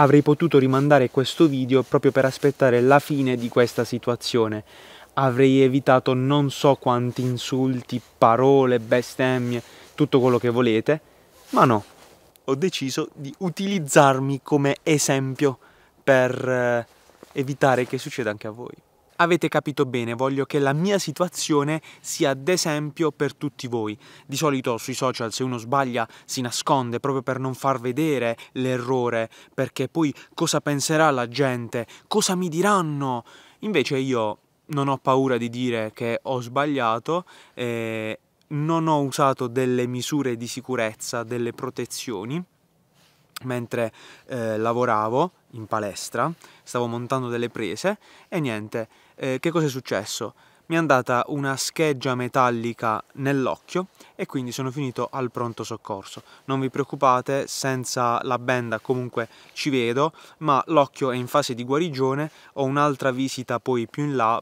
avrei potuto rimandare questo video proprio per aspettare la fine di questa situazione. Avrei evitato non so quanti insulti, parole, bestemmie, tutto quello che volete, ma no. Ho deciso di utilizzarmi come esempio per eh, evitare che succeda anche a voi avete capito bene, voglio che la mia situazione sia d'esempio per tutti voi. Di solito sui social se uno sbaglia si nasconde proprio per non far vedere l'errore, perché poi cosa penserà la gente, cosa mi diranno. Invece io non ho paura di dire che ho sbagliato eh, non ho usato delle misure di sicurezza, delle protezioni mentre eh, lavoravo in palestra, stavo montando delle prese e niente, eh, che cosa è successo? Mi è andata una scheggia metallica nell'occhio e quindi sono finito al pronto soccorso. Non vi preoccupate, senza la benda comunque ci vedo, ma l'occhio è in fase di guarigione, ho un'altra visita poi più in là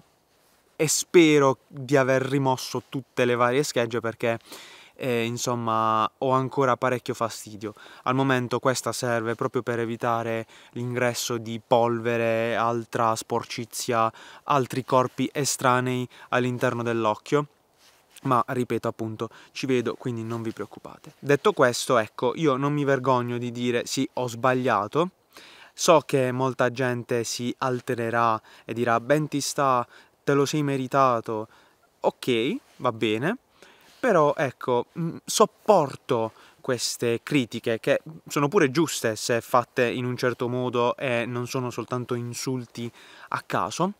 e spero di aver rimosso tutte le varie schegge perché e insomma ho ancora parecchio fastidio. Al momento questa serve proprio per evitare l'ingresso di polvere, altra sporcizia, altri corpi estranei all'interno dell'occhio ma ripeto appunto ci vedo quindi non vi preoccupate detto questo ecco io non mi vergogno di dire sì ho sbagliato so che molta gente si altererà e dirà ben ti sta te lo sei meritato ok va bene però ecco, mm, sopporto queste critiche che sono pure giuste se fatte in un certo modo e non sono soltanto insulti a caso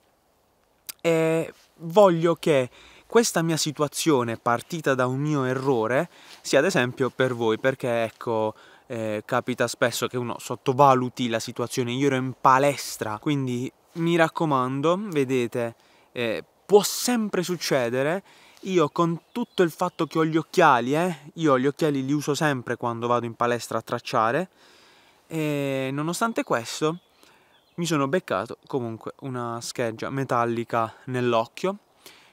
e voglio che questa mia situazione partita da un mio errore sia ad esempio per voi perché ecco eh, capita spesso che uno sottovaluti la situazione io ero in palestra quindi mi raccomando vedete eh, può sempre succedere io con tutto il fatto che ho gli occhiali, eh, io gli occhiali li uso sempre quando vado in palestra a tracciare, e nonostante questo mi sono beccato comunque una scheggia metallica nell'occhio,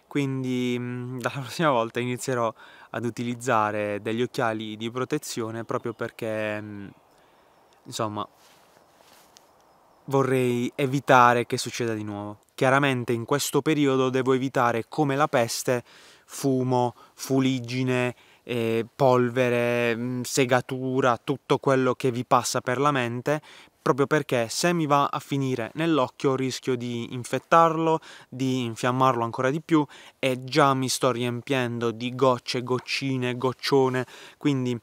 quindi mm, dalla prossima volta inizierò ad utilizzare degli occhiali di protezione proprio perché, mm, insomma, vorrei evitare che succeda di nuovo. Chiaramente in questo periodo devo evitare come la peste fumo, fuligine, eh, polvere, mm, segatura, tutto quello che vi passa per la mente, proprio perché se mi va a finire nell'occhio rischio di infettarlo, di infiammarlo ancora di più e già mi sto riempiendo di gocce, goccine, goccione, quindi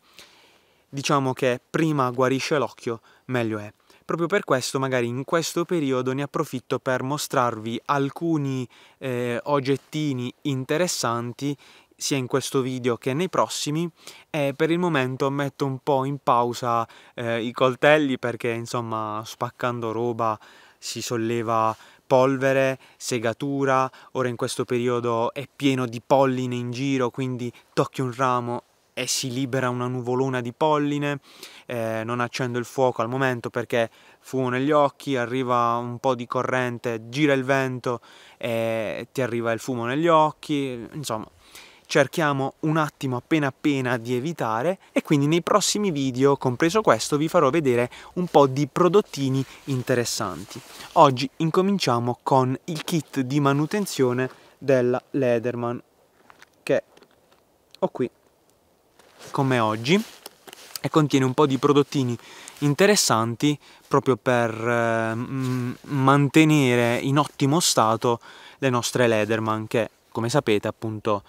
diciamo che prima guarisce l'occhio meglio è. Proprio per questo magari in questo periodo ne approfitto per mostrarvi alcuni eh, oggettini interessanti sia in questo video che nei prossimi e per il momento metto un po' in pausa eh, i coltelli perché insomma spaccando roba si solleva polvere, segatura, ora in questo periodo è pieno di polline in giro quindi tocchi un ramo e si libera una nuvolona di polline, eh, non accendo il fuoco al momento perché fumo negli occhi, arriva un po' di corrente, gira il vento e ti arriva il fumo negli occhi, insomma cerchiamo un attimo appena appena di evitare e quindi nei prossimi video, compreso questo, vi farò vedere un po' di prodottini interessanti. Oggi incominciamo con il kit di manutenzione della Lederman che ho qui come oggi e contiene un po' di prodottini interessanti proprio per eh, mantenere in ottimo stato le nostre Lederman che come sapete appunto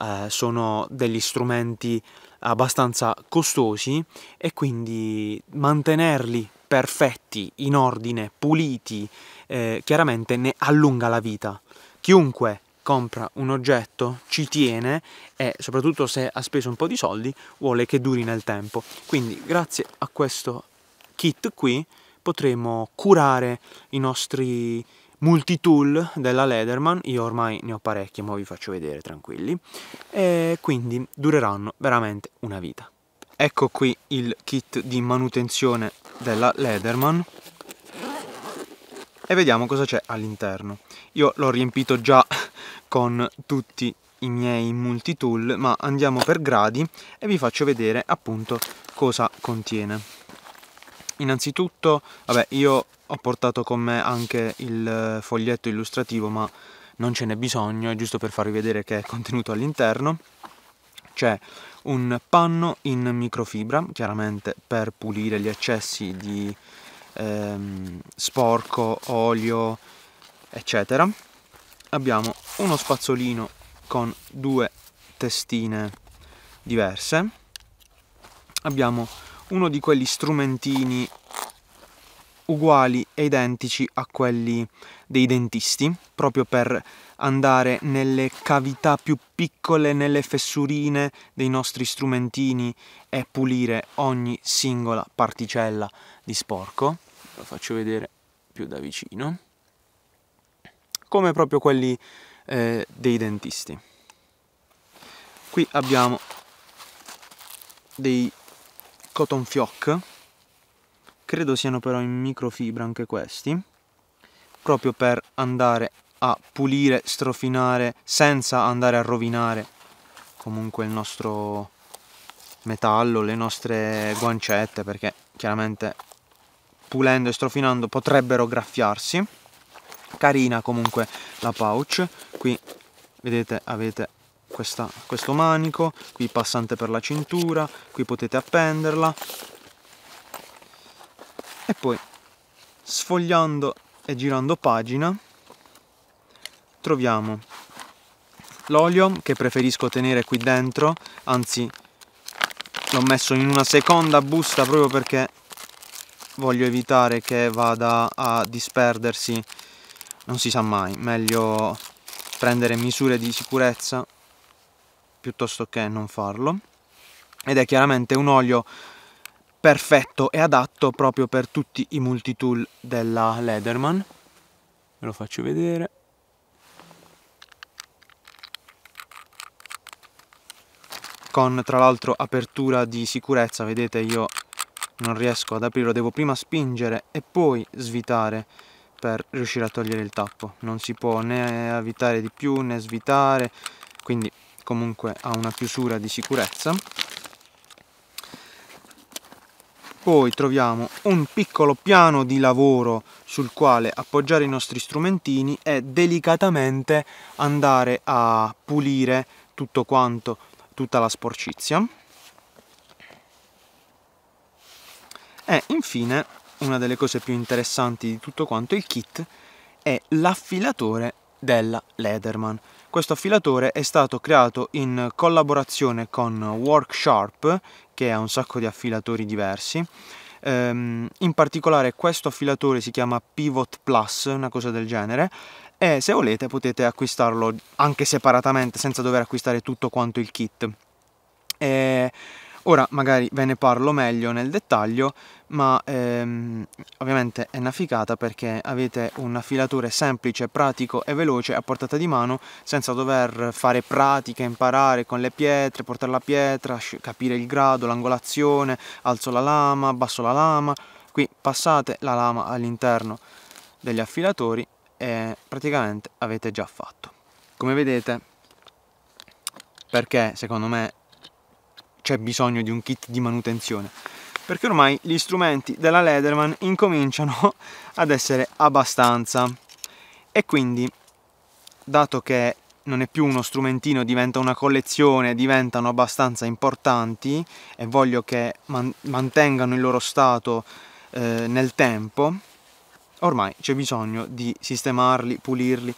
eh, sono degli strumenti abbastanza costosi e quindi mantenerli perfetti, in ordine, puliti, eh, chiaramente ne allunga la vita. Chiunque compra un oggetto, ci tiene e soprattutto se ha speso un po' di soldi vuole che duri nel tempo. Quindi grazie a questo kit qui potremo curare i nostri multitool della Lederman, io ormai ne ho parecchie ma vi faccio vedere tranquilli, e quindi dureranno veramente una vita. Ecco qui il kit di manutenzione della Lederman, e vediamo cosa c'è all'interno. Io l'ho riempito già con tutti i miei multitool, ma andiamo per gradi e vi faccio vedere appunto cosa contiene. Innanzitutto, vabbè, io ho portato con me anche il eh, foglietto illustrativo, ma non ce n'è bisogno, è giusto per farvi vedere che è contenuto all'interno. C'è un panno in microfibra, chiaramente per pulire gli eccessi di ehm, sporco, olio, eccetera. Abbiamo uno spazzolino con due testine diverse. Abbiamo uno di quegli strumentini uguali e identici a quelli dei dentisti, proprio per andare nelle cavità più piccole, nelle fessurine dei nostri strumentini e pulire ogni singola particella di sporco lo faccio vedere più da vicino come proprio quelli eh, dei dentisti qui abbiamo dei cotton fioc credo siano però in microfibra anche questi proprio per andare a pulire, strofinare senza andare a rovinare comunque il nostro metallo, le nostre guancette perché chiaramente pulendo e strofinando potrebbero graffiarsi carina comunque la pouch qui vedete avete questa, questo manico qui passante per la cintura qui potete appenderla e poi sfogliando e girando pagina troviamo l'olio che preferisco tenere qui dentro anzi l'ho messo in una seconda busta proprio perché voglio evitare che vada a disperdersi, non si sa mai, meglio prendere misure di sicurezza piuttosto che non farlo. Ed è chiaramente un olio perfetto e adatto proprio per tutti i multitool della Lederman. Ve lo faccio vedere. Con tra l'altro apertura di sicurezza, vedete io non riesco ad aprirlo, devo prima spingere e poi svitare per riuscire a togliere il tappo. Non si può né avvitare di più né svitare, quindi comunque ha una chiusura di sicurezza. Poi troviamo un piccolo piano di lavoro sul quale appoggiare i nostri strumentini e delicatamente andare a pulire tutto quanto, tutta la sporcizia. E eh, infine, una delle cose più interessanti di tutto quanto il kit è l'affilatore della Lederman. Questo affilatore è stato creato in collaborazione con Worksharp, che ha un sacco di affilatori diversi. Ehm, in particolare questo affilatore si chiama Pivot Plus, una cosa del genere, e se volete potete acquistarlo anche separatamente senza dover acquistare tutto quanto il kit. E Ora magari ve ne parlo meglio nel dettaglio, ma ehm, ovviamente è una ficata perché avete un filature semplice, pratico e veloce a portata di mano senza dover fare pratica, imparare con le pietre, portare la pietra, capire il grado, l'angolazione, alzo la lama, basso la lama. Qui passate la lama all'interno degli affilatori e praticamente avete già fatto. Come vedete, perché secondo me c'è bisogno di un kit di manutenzione perché ormai gli strumenti della Lederman incominciano ad essere abbastanza e quindi dato che non è più uno strumentino, diventa una collezione, diventano abbastanza importanti e voglio che man mantengano il loro stato eh, nel tempo, ormai c'è bisogno di sistemarli, pulirli.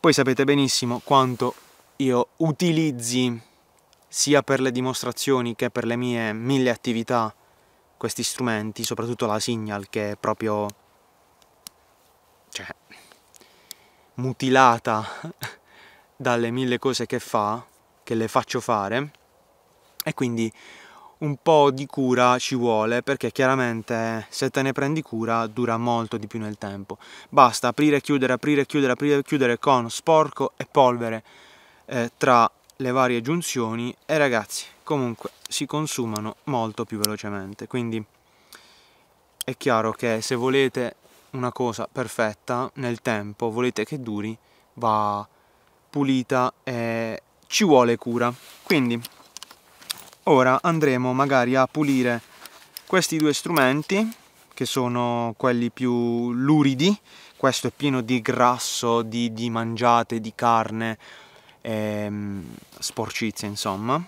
Poi sapete benissimo quanto io utilizzi sia per le dimostrazioni che per le mie mille attività, questi strumenti, soprattutto la Signal che è proprio... cioè... mutilata dalle mille cose che fa, che le faccio fare, e quindi un po' di cura ci vuole perché chiaramente se te ne prendi cura dura molto di più nel tempo. Basta aprire, chiudere, aprire, chiudere, aprire, chiudere con sporco e polvere eh, tra le varie giunzioni e ragazzi comunque si consumano molto più velocemente quindi è chiaro che se volete una cosa perfetta nel tempo volete che duri va pulita e ci vuole cura quindi ora andremo magari a pulire questi due strumenti che sono quelli più luridi questo è pieno di grasso di, di mangiate di carne ehm, sporcizie insomma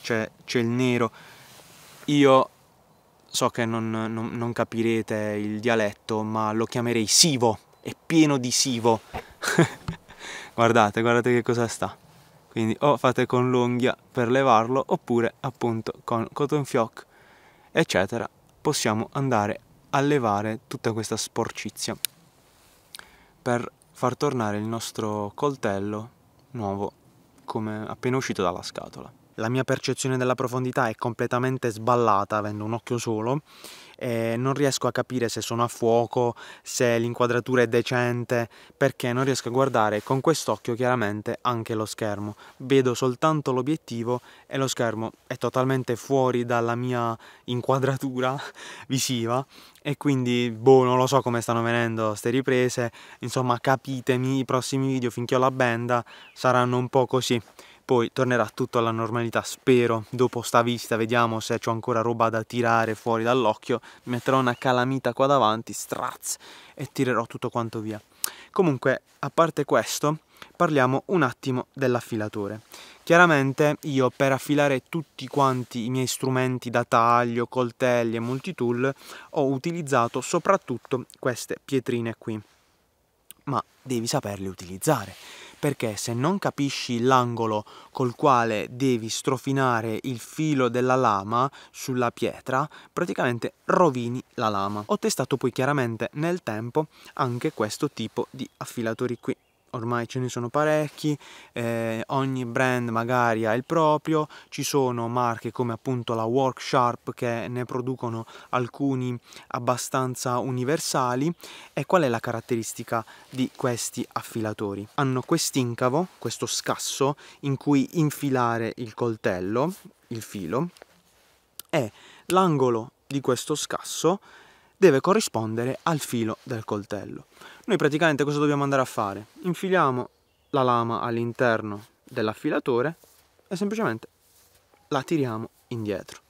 c'è, il nero io so che non, non, non capirete il dialetto ma lo chiamerei sivo è pieno di sivo guardate guardate che cosa sta quindi o fate con l'unghia per levarlo oppure appunto con cotton fioc eccetera possiamo andare a levare tutta questa sporcizia per far tornare il nostro coltello nuovo, come appena uscito dalla scatola. La mia percezione della profondità è completamente sballata, avendo un occhio solo, e non riesco a capire se sono a fuoco, se l'inquadratura è decente, perché non riesco a guardare con quest'occhio chiaramente anche lo schermo. Vedo soltanto l'obiettivo e lo schermo è totalmente fuori dalla mia inquadratura visiva e quindi boh non lo so come stanno venendo queste riprese, insomma capitemi, i prossimi video finché ho la benda saranno un po' così poi tornerà tutto alla normalità, spero. Dopo sta vista vediamo se ho ancora roba da tirare fuori dall'occhio, metterò una calamita qua davanti, straz, e tirerò tutto quanto via. Comunque, a parte questo, parliamo un attimo dell'affilatore. Chiaramente io per affilare tutti quanti i miei strumenti da taglio, coltelli e multitool ho utilizzato soprattutto queste pietrine qui. Ma devi saperle utilizzare perché se non capisci l'angolo col quale devi strofinare il filo della lama sulla pietra, praticamente rovini la lama. Ho testato poi chiaramente nel tempo anche questo tipo di affilatori qui ormai ce ne sono parecchi, eh, ogni brand magari ha il proprio, ci sono marche come appunto la Workshop che ne producono alcuni abbastanza universali e qual è la caratteristica di questi affilatori? Hanno questo incavo, questo scasso in cui infilare il coltello, il filo e l'angolo di questo scasso deve corrispondere al filo del coltello. Noi praticamente cosa dobbiamo andare a fare? Infiliamo la lama all'interno dell'affilatore e semplicemente la tiriamo indietro.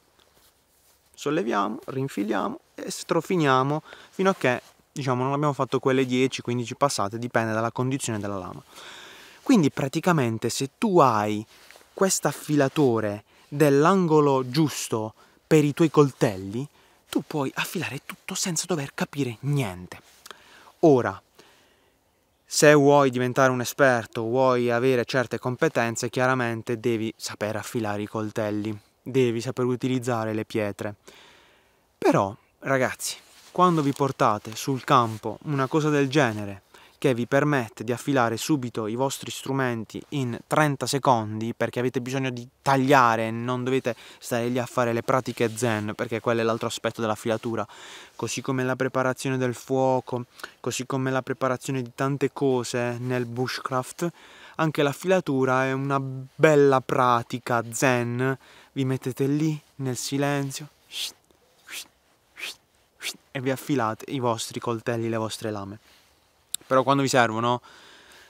Solleviamo, rinfiliamo e strofiniamo fino a che diciamo, non abbiamo fatto quelle 10-15 passate, dipende dalla condizione della lama. Quindi praticamente se tu hai questo affilatore dell'angolo giusto per i tuoi coltelli, tu puoi affilare tutto senza dover capire niente. Ora, se vuoi diventare un esperto, vuoi avere certe competenze, chiaramente devi saper affilare i coltelli, devi saper utilizzare le pietre. Però, ragazzi, quando vi portate sul campo una cosa del genere, che vi permette di affilare subito i vostri strumenti in 30 secondi perché avete bisogno di tagliare, non dovete stare lì a fare le pratiche zen perché quello è l'altro aspetto della filatura, così come la preparazione del fuoco, così come la preparazione di tante cose nel bushcraft, anche la filatura è una bella pratica zen, vi mettete lì nel silenzio e vi affilate i vostri coltelli, le vostre lame. Però quando vi servono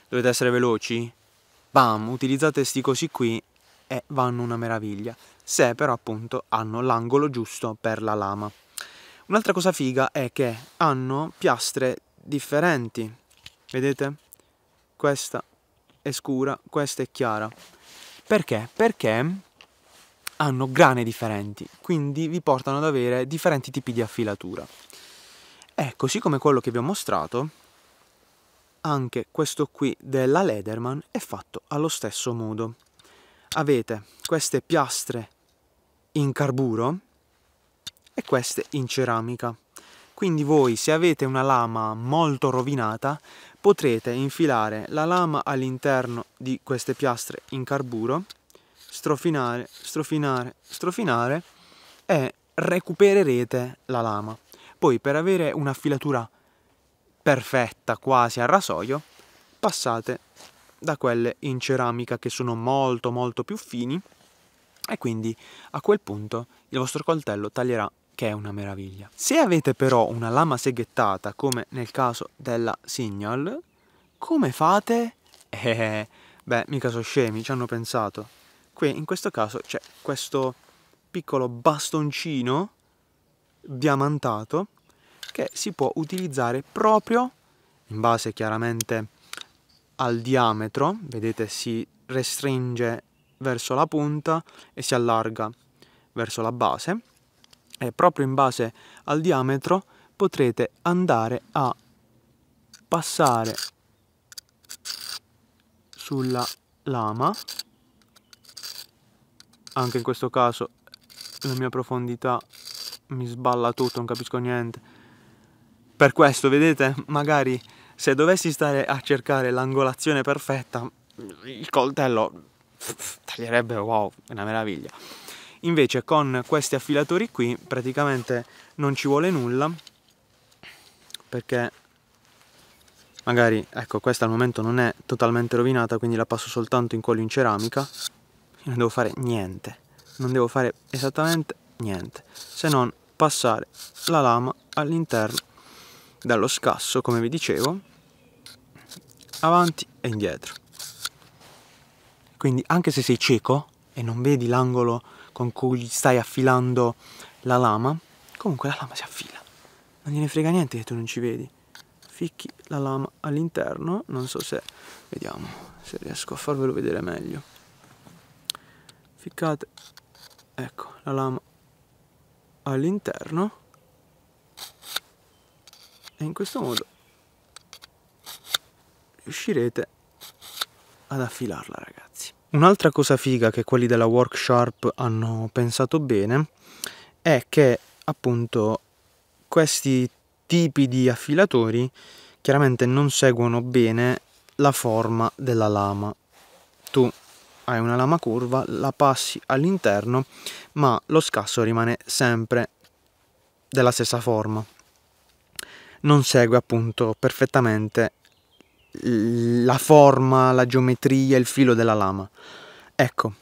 dovete essere veloci. Bam, utilizzate sti cosi qui e vanno una meraviglia. Se però appunto hanno l'angolo giusto per la lama. Un'altra cosa figa è che hanno piastre differenti. Vedete? Questa è scura, questa è chiara. Perché? Perché hanno grane differenti, quindi vi portano ad avere differenti tipi di affilatura. E così come quello che vi ho mostrato, anche questo qui della Lederman è fatto allo stesso modo. Avete queste piastre in carburo e queste in ceramica. Quindi voi se avete una lama molto rovinata potrete infilare la lama all'interno di queste piastre in carburo, strofinare, strofinare, strofinare e recupererete la lama. Poi per avere una filatura perfetta quasi a rasoio, passate da quelle in ceramica che sono molto molto più fini e quindi a quel punto il vostro coltello taglierà che è una meraviglia. Se avete però una lama seghettata come nel caso della Signal, come fate? Eh, beh, mica so scemi, ci hanno pensato. Qui in questo caso c'è questo piccolo bastoncino diamantato che si può utilizzare proprio in base chiaramente al diametro, vedete si restringe verso la punta e si allarga verso la base e proprio in base al diametro potrete andare a passare sulla lama anche in questo caso la mia profondità mi sballa tutto non capisco niente per questo, vedete, magari se dovessi stare a cercare l'angolazione perfetta, il coltello taglierebbe, wow, una meraviglia. Invece con questi affilatori qui praticamente non ci vuole nulla, perché magari, ecco, questa al momento non è totalmente rovinata, quindi la passo soltanto in collo in ceramica. Io non devo fare niente, non devo fare esattamente niente, se non passare la lama all'interno dallo scasso come vi dicevo avanti e indietro quindi anche se sei cieco e non vedi l'angolo con cui stai affilando la lama comunque la lama si affila non gliene frega niente che tu non ci vedi ficchi la lama all'interno non so se vediamo se riesco a farvelo vedere meglio ficcate ecco la lama all'interno e in questo modo riuscirete ad affilarla ragazzi. Un'altra cosa figa che quelli della workshop hanno pensato bene è che appunto questi tipi di affilatori chiaramente non seguono bene la forma della lama. Tu hai una lama curva, la passi all'interno, ma lo scasso rimane sempre della stessa forma non segue appunto perfettamente la forma, la geometria, il filo della lama. Ecco,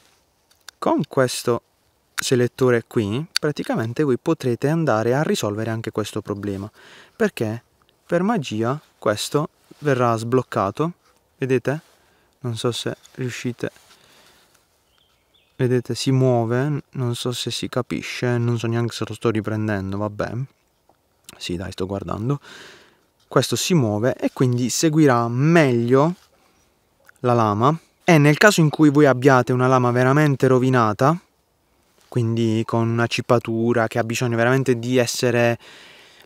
con questo selettore qui praticamente voi potrete andare a risolvere anche questo problema perché per magia questo verrà sbloccato vedete non so se riuscite vedete si muove non so se si capisce non so neanche se lo sto riprendendo vabbè sì, dai, sto guardando. Questo si muove e quindi seguirà meglio la lama. E nel caso in cui voi abbiate una lama veramente rovinata, quindi con una cipatura che ha bisogno veramente di essere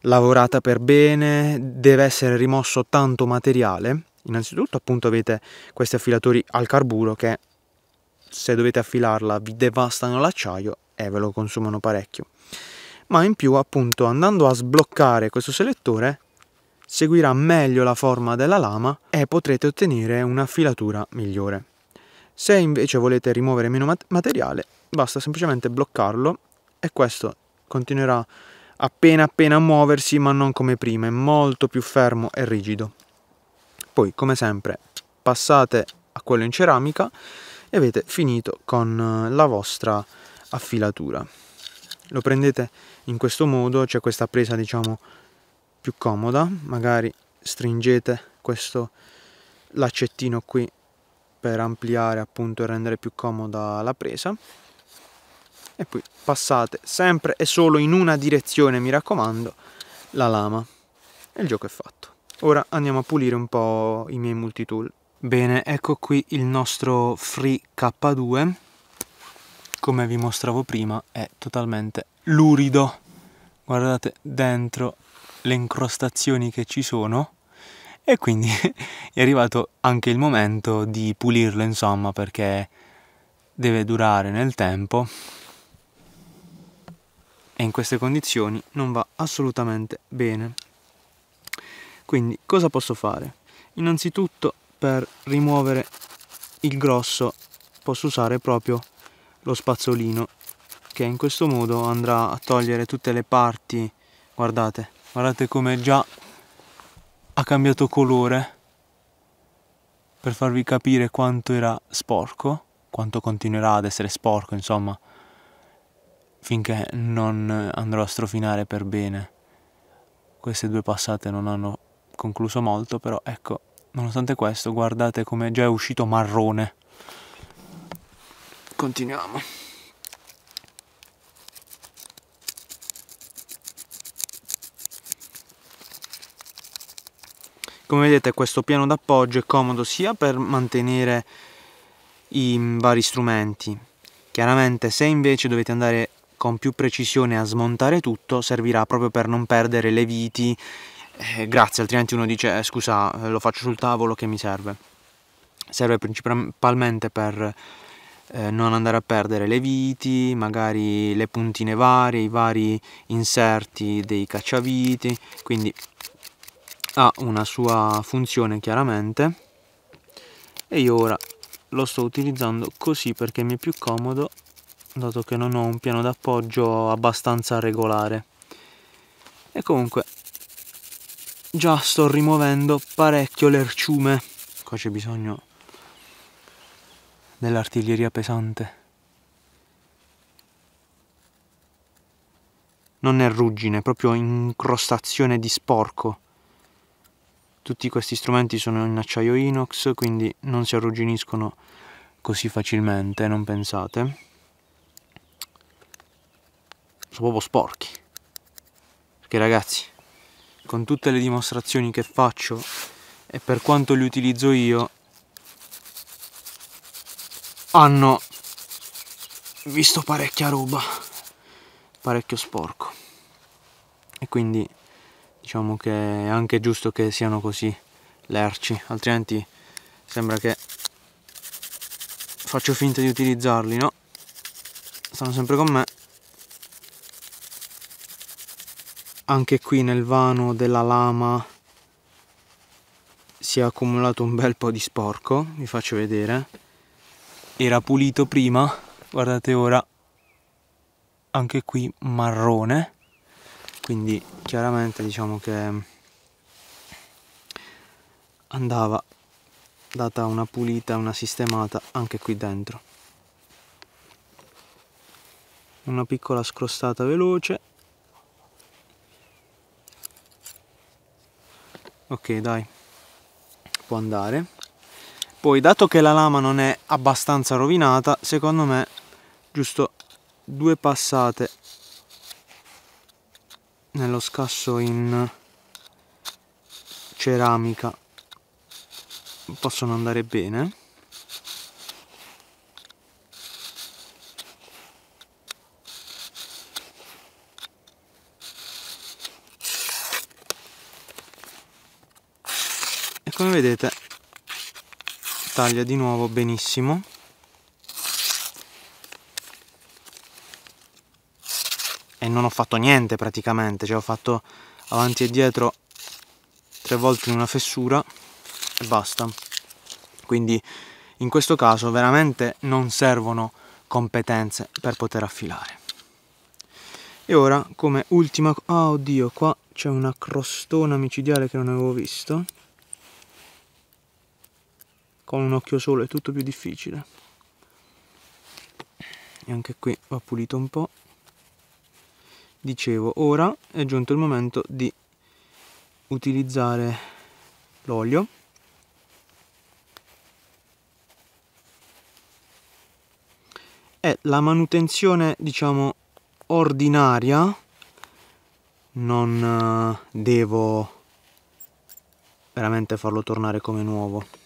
lavorata per bene, deve essere rimosso tanto materiale. Innanzitutto appunto avete questi affilatori al carburo che se dovete affilarla vi devastano l'acciaio e ve lo consumano parecchio ma in più appunto andando a sbloccare questo selettore seguirà meglio la forma della lama e potrete ottenere una filatura migliore. Se invece volete rimuovere meno materiale basta semplicemente bloccarlo e questo continuerà appena appena a muoversi ma non come prima, è molto più fermo e rigido. Poi come sempre passate a quello in ceramica e avete finito con la vostra affilatura lo prendete in questo modo c'è questa presa diciamo più comoda magari stringete questo laccettino qui per ampliare appunto e rendere più comoda la presa e poi passate sempre e solo in una direzione mi raccomando la lama e il gioco è fatto ora andiamo a pulire un po' i miei multitool bene ecco qui il nostro free k2 come vi mostravo prima è totalmente lurido guardate dentro le incrostazioni che ci sono e quindi è arrivato anche il momento di pulirlo insomma perché deve durare nel tempo e in queste condizioni non va assolutamente bene quindi cosa posso fare? innanzitutto per rimuovere il grosso posso usare proprio lo spazzolino che in questo modo andrà a togliere tutte le parti guardate guardate come già ha cambiato colore per farvi capire quanto era sporco quanto continuerà ad essere sporco insomma finché non andrò a strofinare per bene queste due passate non hanno concluso molto però ecco nonostante questo guardate come già è uscito marrone Continuiamo. Come vedete questo piano d'appoggio è comodo sia per mantenere i vari strumenti. Chiaramente se invece dovete andare con più precisione a smontare tutto servirà proprio per non perdere le viti eh, grazie altrimenti uno dice eh, scusa lo faccio sul tavolo che mi serve serve principalmente per eh, non andare a perdere le viti, magari le puntine varie, i vari inserti dei cacciaviti, quindi ha una sua funzione chiaramente e io ora lo sto utilizzando così perché mi è più comodo dato che non ho un piano d'appoggio abbastanza regolare e comunque già sto rimuovendo parecchio l'erciume qua c'è bisogno dell'artiglieria pesante. Non è ruggine, è proprio incrostazione di sporco. Tutti questi strumenti sono in acciaio inox, quindi non si arrugginiscono così facilmente, non pensate. Sono proprio sporchi. Perché ragazzi, con tutte le dimostrazioni che faccio e per quanto li utilizzo io, hanno visto parecchia roba, parecchio sporco. E quindi diciamo che è anche giusto che siano così lerci, altrimenti sembra che faccio finta di utilizzarli, no? Stanno sempre con me. Anche qui nel vano della lama si è accumulato un bel po' di sporco, vi faccio vedere era pulito prima, guardate ora, anche qui marrone, quindi chiaramente diciamo che andava data una pulita, una sistemata anche qui dentro. Una piccola scrostata veloce. Ok dai, può andare poi dato che la lama non è abbastanza rovinata secondo me giusto due passate nello scasso in ceramica possono andare bene e come vedete taglia di nuovo benissimo e non ho fatto niente praticamente cioè ho fatto avanti e dietro tre volte in una fessura e basta quindi in questo caso veramente non servono competenze per poter affilare e ora come ultima oh oddio qua c'è una crostona micidiale che non avevo visto con un occhio solo è tutto più difficile e anche qui va pulito un po' dicevo ora è giunto il momento di utilizzare l'olio e la manutenzione diciamo ordinaria non eh, devo veramente farlo tornare come nuovo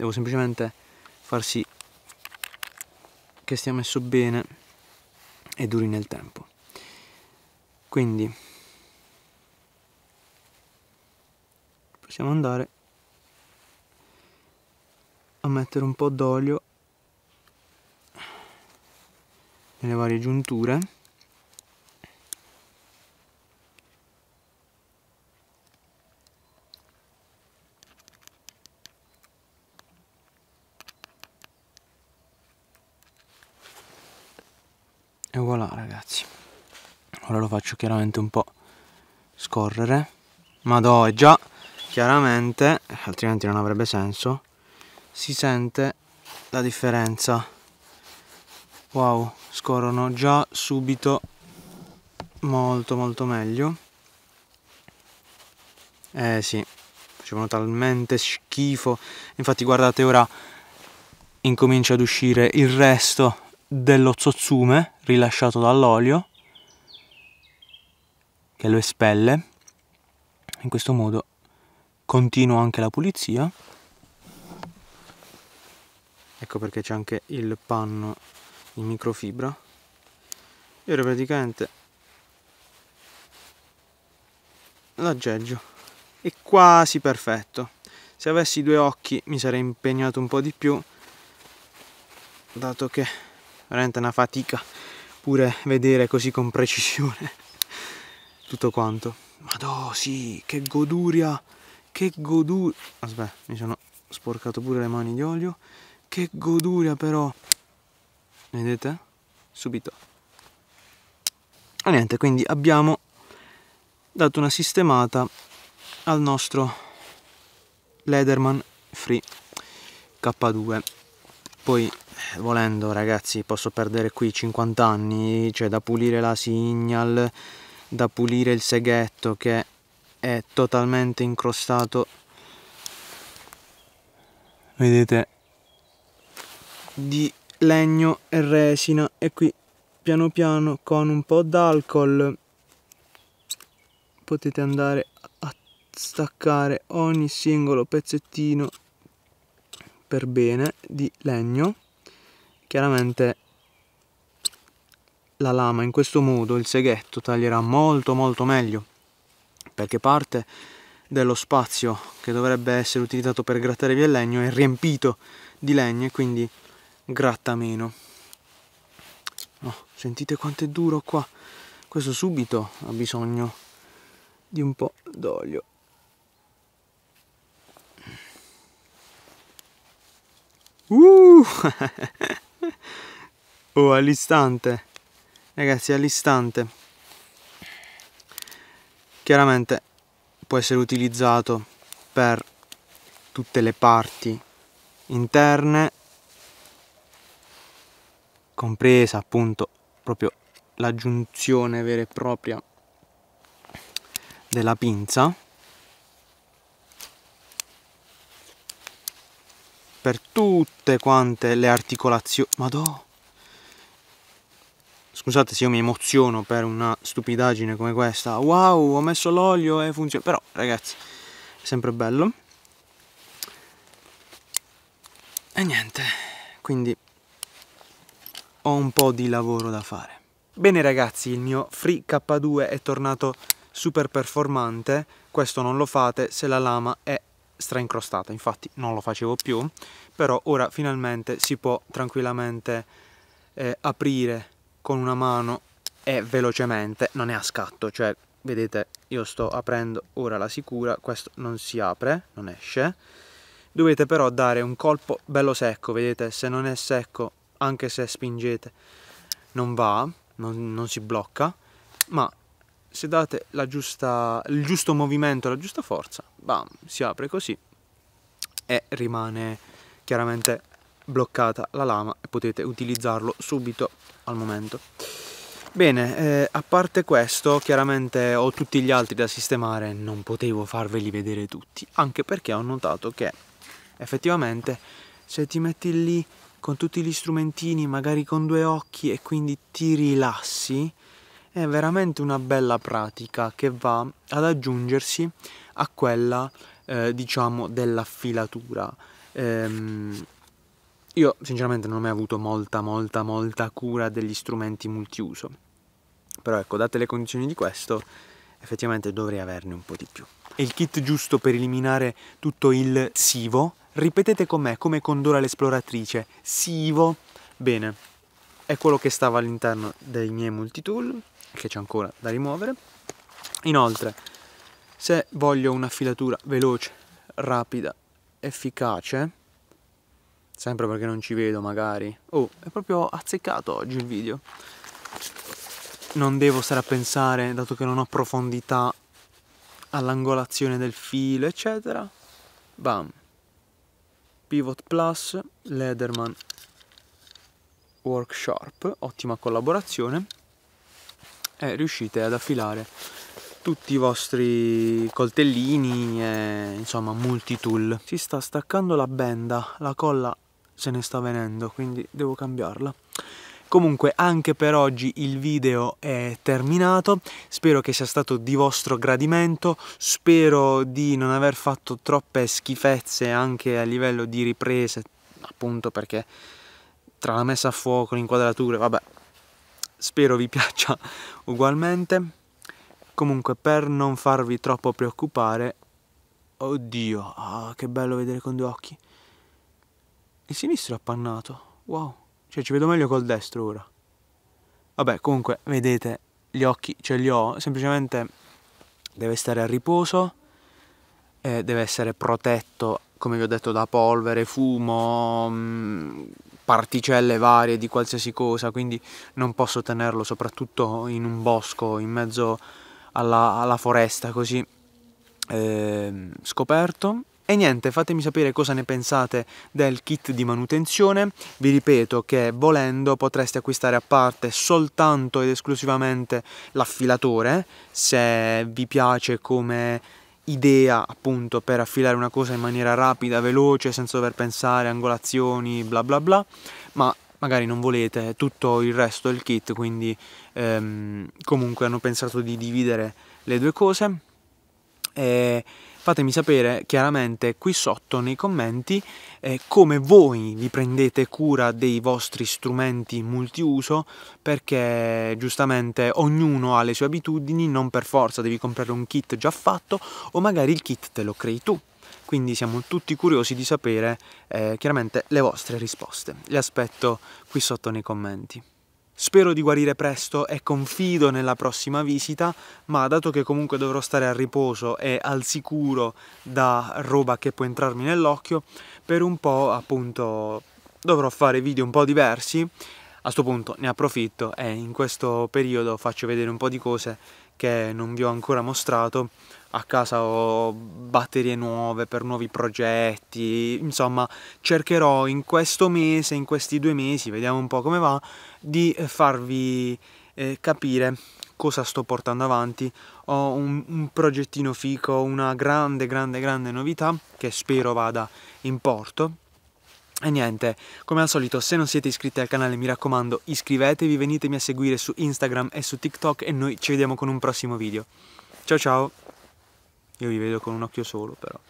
devo semplicemente far sì che stia messo bene e duri nel tempo quindi possiamo andare a mettere un po' d'olio nelle varie giunture e voilà ragazzi ora lo faccio chiaramente un po' scorrere ma do è già chiaramente altrimenti non avrebbe senso si sente la differenza wow scorrono già subito molto molto meglio eh sì facevano talmente schifo infatti guardate ora incomincia ad uscire il resto dello zozzume rilasciato dall'olio che lo espelle. In questo modo continuo anche la pulizia. Ecco perché c'è anche il panno in microfibra. E ora praticamente l'aggeggio è quasi perfetto. Se avessi due occhi mi sarei impegnato un po' di più, dato che veramente una fatica pure vedere così con precisione tutto quanto. Madò, sì, che goduria, che goduria. Aspetta, mi sono sporcato pure le mani di olio. Che goduria però. Vedete? Subito. E niente, quindi abbiamo dato una sistemata al nostro Lederman Free K2 poi volendo ragazzi posso perdere qui 50 anni cioè da pulire la signal da pulire il seghetto che è totalmente incrostato vedete di legno e resina e qui piano piano con un po' d'alcol potete andare a staccare ogni singolo pezzettino per bene di legno chiaramente la lama in questo modo il seghetto taglierà molto molto meglio perché parte dello spazio che dovrebbe essere utilizzato per grattare via il legno è riempito di legno e quindi gratta meno oh, sentite quanto è duro qua questo subito ha bisogno di un po' d'olio Uh! oh, all'istante. Ragazzi, all'istante. Chiaramente può essere utilizzato per tutte le parti interne, compresa appunto proprio giunzione vera e propria della pinza per tutte quante le articolazioni. Madò! Scusate se io mi emoziono per una stupidaggine come questa. Wow, ho messo l'olio e funziona. Però, ragazzi, è sempre bello. E niente, quindi ho un po' di lavoro da fare. Bene ragazzi, il mio Free K2 è tornato super performante. Questo non lo fate se la lama è straincrostata, infatti non lo facevo più, però ora finalmente si può tranquillamente eh, aprire con una mano e velocemente, non è a scatto, cioè vedete io sto aprendo ora la sicura, questo non si apre, non esce, dovete però dare un colpo bello secco, vedete se non è secco anche se spingete non va, non, non si blocca, ma se date giusta, il giusto movimento, la giusta forza, bam, si apre così e rimane chiaramente bloccata la lama e potete utilizzarlo subito al momento. Bene, eh, a parte questo, chiaramente ho tutti gli altri da sistemare, non potevo farveli vedere tutti, anche perché ho notato che effettivamente se ti metti lì con tutti gli strumentini, magari con due occhi e quindi ti rilassi, è veramente una bella pratica che va ad aggiungersi a quella eh, diciamo dell'affilatura Ehm, io sinceramente non ho mai avuto molta molta molta cura degli strumenti multiuso, però ecco date le condizioni di questo effettivamente dovrei averne un po' di più. E il kit giusto per eliminare tutto il sivo, ripetete con me come Condora l'esploratrice, sivo, bene, è quello che stava all'interno dei miei multitool, che c'è ancora da rimuovere. Inoltre, se voglio una filatura veloce, rapida, efficace, sempre perché non ci vedo magari, oh, è proprio azzeccato oggi il video. Non devo stare a pensare, dato che non ho profondità all'angolazione del filo, eccetera. Bam. Pivot Plus, Lederman Workshop, ottima collaborazione e eh, riuscite ad affilare tutti i vostri coltellini e insomma multitool. Si sta staccando la benda, la colla se ne sta venendo, quindi devo cambiarla. Comunque anche per oggi il video è terminato, spero che sia stato di vostro gradimento, spero di non aver fatto troppe schifezze anche a livello di riprese, appunto perché tra la messa a fuoco, le inquadrature, vabbè, spero vi piaccia ugualmente. Comunque per non farvi troppo preoccupare, oddio, oh, che bello vedere con due occhi. Il sinistro è appannato, wow, cioè ci vedo meglio col destro ora. Vabbè, comunque, vedete, gli occhi ce li ho, semplicemente deve stare a riposo, eh, deve essere protetto, come vi ho detto, da polvere, fumo, mh, mm, particelle varie di qualsiasi cosa, quindi non posso tenerlo soprattutto in un bosco, in mezzo alla, alla foresta così eh, scoperto. E niente, fatemi sapere cosa ne pensate del kit di manutenzione. Vi ripeto che volendo potreste acquistare a parte soltanto ed esclusivamente l'affilatore, se vi piace come idea appunto per affilare una cosa in maniera rapida, veloce, senza dover pensare angolazioni, bla bla bla, ma magari non volete tutto il resto del kit, quindi ehm, comunque hanno pensato di dividere le due cose. E fatemi sapere chiaramente qui sotto nei commenti eh, come voi vi prendete cura dei vostri strumenti multiuso perché giustamente ognuno ha le sue abitudini, non per forza devi comprare un kit già fatto o magari il kit te lo crei tu quindi siamo tutti curiosi di sapere eh, chiaramente le vostre risposte. Le aspetto qui sotto nei commenti. Spero di guarire presto e confido nella prossima visita, ma dato che comunque dovrò stare a riposo e al sicuro da roba che può entrarmi nell'occhio, per un po' appunto dovrò fare video un po' diversi. A questo punto ne approfitto e in questo periodo faccio vedere un po' di cose che non vi ho ancora mostrato. A casa ho batterie nuove per nuovi progetti, insomma cercherò in questo mese, in questi due mesi, vediamo un po' come va, di farvi eh, capire cosa sto portando avanti. Ho un, un, progettino fico, una grande, grande, grande novità che spero vada in porto e niente, come al solito se non siete iscritti al canale mi raccomando iscrivetevi, venitemi a seguire su Instagram e su TikTok e noi ci vediamo con un prossimo video. Ciao ciao! Io vi vedo con un occhio solo però.